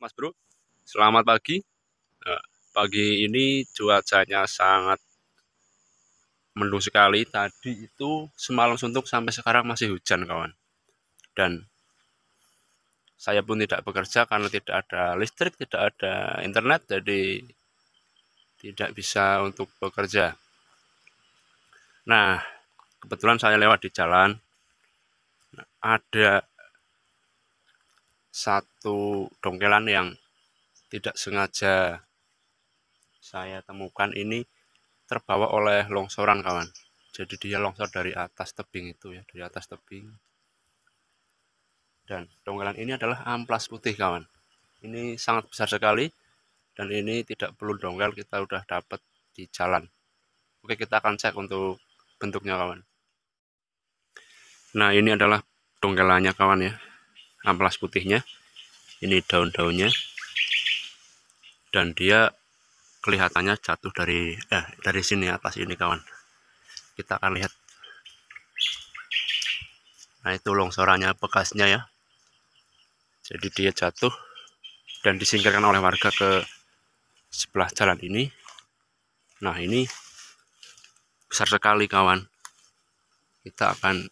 Mas Bro. Selamat pagi. Nah, pagi ini cuacanya sangat mendung sekali. Tadi itu semalam suntuk sampai sekarang masih hujan, kawan. Dan saya pun tidak bekerja karena tidak ada listrik, tidak ada internet, jadi tidak bisa untuk bekerja. Nah, kebetulan saya lewat di jalan. Nah, ada satu dongkelan yang tidak sengaja saya temukan ini terbawa oleh longsoran kawan jadi dia longsor dari atas tebing itu ya dari atas tebing dan dongkelan ini adalah amplas putih kawan ini sangat besar sekali dan ini tidak perlu dongkel kita udah dapat di jalan oke kita akan cek untuk bentuknya kawan nah ini adalah dongkelannya kawan ya amplas putihnya ini daun-daunnya dan dia kelihatannya jatuh dari eh dari sini atas ini kawan kita akan lihat nah itu longsorannya bekasnya ya jadi dia jatuh dan disingkirkan oleh warga ke sebelah jalan ini nah ini besar sekali kawan kita akan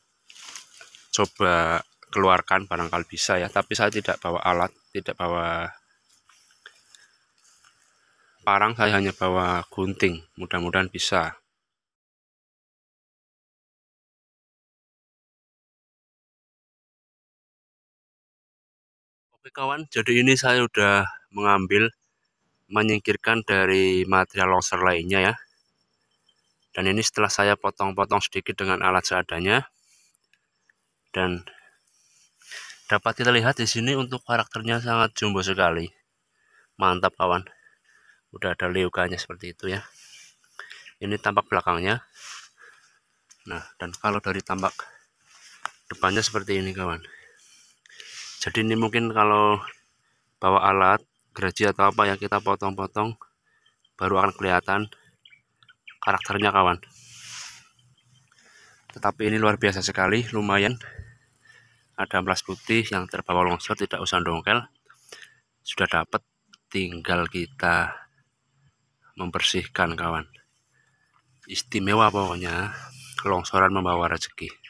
coba keluarkan barangkali bisa ya tapi saya tidak bawa alat tidak bawa parang saya hanya bawa gunting mudah-mudahan bisa oke kawan jadi ini saya sudah mengambil menyingkirkan dari material longsor lainnya ya dan ini setelah saya potong-potong sedikit dengan alat seadanya dan Dapat kita lihat di sini untuk karakternya sangat jumbo sekali. Mantap kawan. Udah ada leukanya seperti itu ya. Ini tampak belakangnya. Nah, dan kalau dari tampak depannya seperti ini kawan. Jadi ini mungkin kalau bawa alat gergaji atau apa yang kita potong-potong baru akan kelihatan karakternya kawan. Tetapi ini luar biasa sekali, lumayan ada emas putih yang terbawa longsor tidak usah dongkel sudah dapat tinggal kita membersihkan kawan istimewa pokoknya longsoran membawa rezeki